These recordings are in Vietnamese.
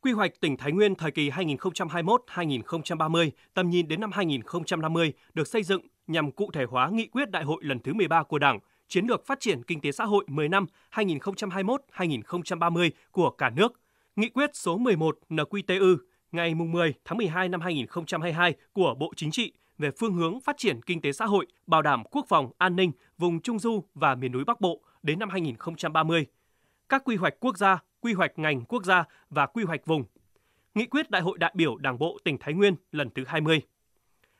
Quy hoạch tỉnh Thái Nguyên thời kỳ 2021-2030, tầm nhìn đến năm 2050 được xây dựng nhằm cụ thể hóa nghị quyết đại hội lần thứ 13 của Đảng, chiến lược phát triển kinh tế xã hội 10 năm 2021-2030 của cả nước, nghị quyết số 11 NQTU ngày 10 tháng 12 năm 2022 của Bộ Chính trị về phương hướng phát triển kinh tế xã hội, bảo đảm quốc phòng, an ninh, vùng Trung Du và miền núi Bắc Bộ đến năm 2030, các quy hoạch quốc gia quy hoạch ngành quốc gia và quy hoạch vùng. Nghị quyết Đại hội đại biểu Đảng bộ tỉnh Thái Nguyên lần thứ 20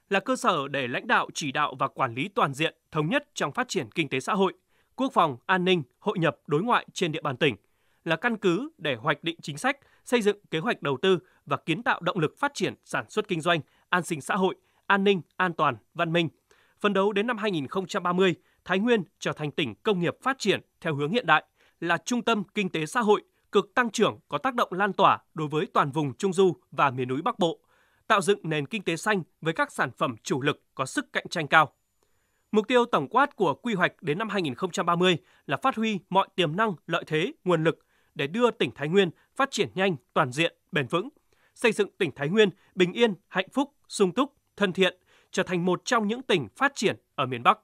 là cơ sở để lãnh đạo chỉ đạo và quản lý toàn diện, thống nhất trong phát triển kinh tế xã hội, quốc phòng, an ninh, hội nhập, đối ngoại trên địa bàn tỉnh, là căn cứ để hoạch định chính sách, xây dựng kế hoạch đầu tư và kiến tạo động lực phát triển sản xuất kinh doanh, an sinh xã hội, an ninh, an toàn, văn minh. Phấn đấu đến năm 2030, Thái Nguyên trở thành tỉnh công nghiệp phát triển theo hướng hiện đại, là trung tâm kinh tế xã hội, cực tăng trưởng có tác động lan tỏa đối với toàn vùng Trung Du và miền núi Bắc Bộ, tạo dựng nền kinh tế xanh với các sản phẩm chủ lực có sức cạnh tranh cao. Mục tiêu tổng quát của quy hoạch đến năm 2030 là phát huy mọi tiềm năng, lợi thế, nguồn lực để đưa tỉnh Thái Nguyên phát triển nhanh, toàn diện, bền vững, xây dựng tỉnh Thái Nguyên bình yên, hạnh phúc, sung túc, thân thiện, trở thành một trong những tỉnh phát triển ở miền Bắc.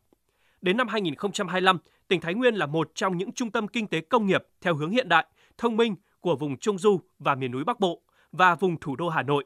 Đến năm 2025, tỉnh Thái Nguyên là một trong những trung tâm kinh tế công nghiệp theo hướng hiện đại, thông minh của vùng Trung Du và miền núi Bắc Bộ và vùng thủ đô Hà Nội.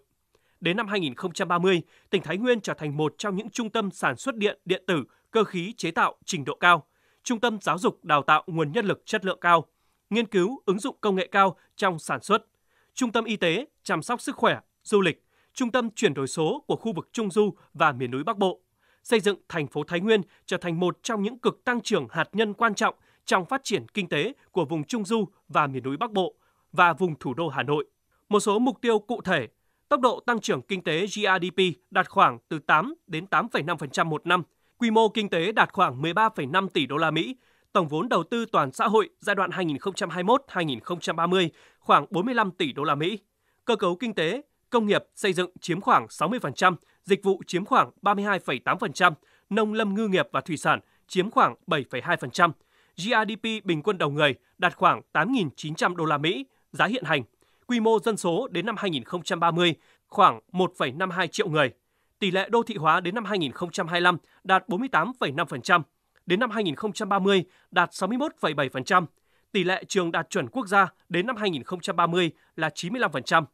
Đến năm 2030, tỉnh Thái Nguyên trở thành một trong những trung tâm sản xuất điện, điện tử, cơ khí chế tạo trình độ cao, trung tâm giáo dục đào tạo nguồn nhân lực chất lượng cao, nghiên cứu ứng dụng công nghệ cao trong sản xuất, trung tâm y tế, chăm sóc sức khỏe, du lịch, trung tâm chuyển đổi số của khu vực Trung Du và miền núi Bắc Bộ, xây dựng thành phố Thái Nguyên trở thành một trong những cực tăng trưởng hạt nhân quan trọng trong phát triển kinh tế của vùng Trung Du và miền núi Bắc Bộ và vùng thủ đô Hà Nội. Một số mục tiêu cụ thể, tốc độ tăng trưởng kinh tế GRDP đạt khoảng từ 8 đến 8,5% một năm, quy mô kinh tế đạt khoảng 13,5 tỷ đô la Mỹ, tổng vốn đầu tư toàn xã hội giai đoạn 2021-2030 khoảng 45 tỷ đô la Mỹ. Cơ cấu kinh tế, công nghiệp xây dựng chiếm khoảng 60%, dịch vụ chiếm khoảng 32,8%, nông lâm ngư nghiệp và thủy sản chiếm khoảng 7,2%, GRDP bình quân đầu người đạt khoảng 8.900 đô la Mỹ, giá hiện hành, quy mô dân số đến năm 2030 khoảng 1,52 triệu người, tỷ lệ đô thị hóa đến năm 2025 đạt 48,5%, đến năm 2030 đạt 61,7%, tỷ lệ trường đạt chuẩn quốc gia đến năm 2030 là 95%,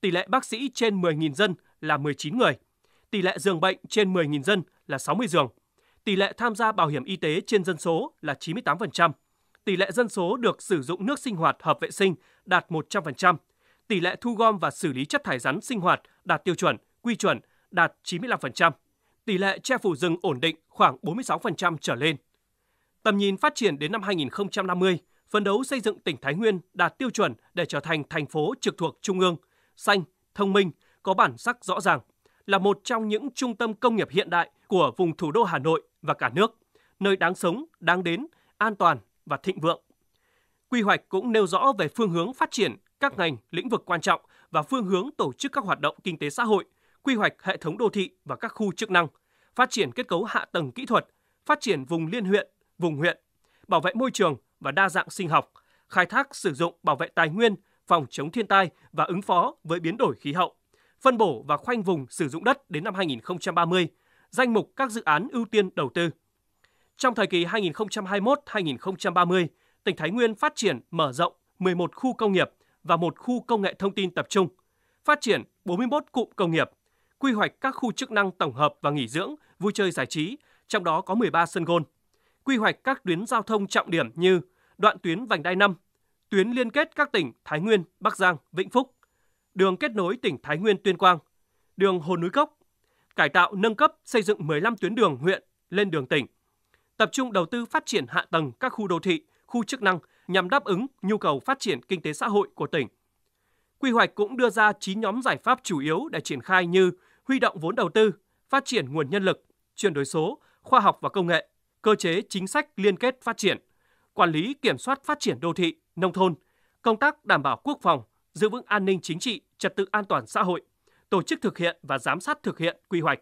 tỷ lệ bác sĩ trên 10.000 dân là 19 người, tỷ lệ giường bệnh trên 10.000 dân là 60 giường tỷ lệ tham gia bảo hiểm y tế trên dân số là 98%, tỷ lệ dân số được sử dụng nước sinh hoạt hợp vệ sinh đạt 100%, tỷ lệ thu gom và xử lý chất thải rắn sinh hoạt đạt tiêu chuẩn, quy chuẩn đạt 95%, tỷ lệ che phủ rừng ổn định khoảng 46% trở lên. Tầm nhìn phát triển đến năm 2050, phấn đấu xây dựng tỉnh Thái Nguyên đạt tiêu chuẩn để trở thành thành phố trực thuộc trung ương, xanh, thông minh, có bản sắc rõ ràng, là một trong những trung tâm công nghiệp hiện đại của vùng thủ đô Hà Nội và cả nước, nơi đáng sống, đáng đến, an toàn và thịnh vượng. Quy hoạch cũng nêu rõ về phương hướng phát triển các ngành, lĩnh vực quan trọng và phương hướng tổ chức các hoạt động kinh tế xã hội, quy hoạch hệ thống đô thị và các khu chức năng, phát triển kết cấu hạ tầng kỹ thuật, phát triển vùng liên huyện, vùng huyện, bảo vệ môi trường và đa dạng sinh học, khai thác sử dụng bảo vệ tài nguyên, phòng chống thiên tai và ứng phó với biến đổi khí hậu, phân bổ và khoanh vùng sử dụng đất đến năm 2030, danh mục các dự án ưu tiên đầu tư. Trong thời kỳ 2021-2030, tỉnh Thái Nguyên phát triển mở rộng 11 khu công nghiệp và một khu công nghệ thông tin tập trung, phát triển 41 cụm công nghiệp, quy hoạch các khu chức năng tổng hợp và nghỉ dưỡng, vui chơi giải trí, trong đó có 13 sân gôn, quy hoạch các tuyến giao thông trọng điểm như đoạn tuyến vành đai 5, tuyến liên kết các tỉnh Thái Nguyên, Bắc Giang, Vĩnh Phúc, đường kết nối tỉnh Thái Nguyên Tuyên Quang, đường Hồ Núi Cốc, cải tạo nâng cấp xây dựng 15 tuyến đường huyện lên đường tỉnh. Tập trung đầu tư phát triển hạ tầng các khu đô thị, khu chức năng nhằm đáp ứng nhu cầu phát triển kinh tế xã hội của tỉnh. Quy hoạch cũng đưa ra 9 nhóm giải pháp chủ yếu để triển khai như huy động vốn đầu tư, phát triển nguồn nhân lực, chuyển đổi số, khoa học và công nghệ, cơ chế chính sách liên kết phát triển, quản lý kiểm soát phát triển đô thị, nông thôn, công tác đảm bảo quốc phòng, giữ vững an ninh chính trị, trật tự an toàn xã hội, tổ chức thực hiện và giám sát thực hiện quy hoạch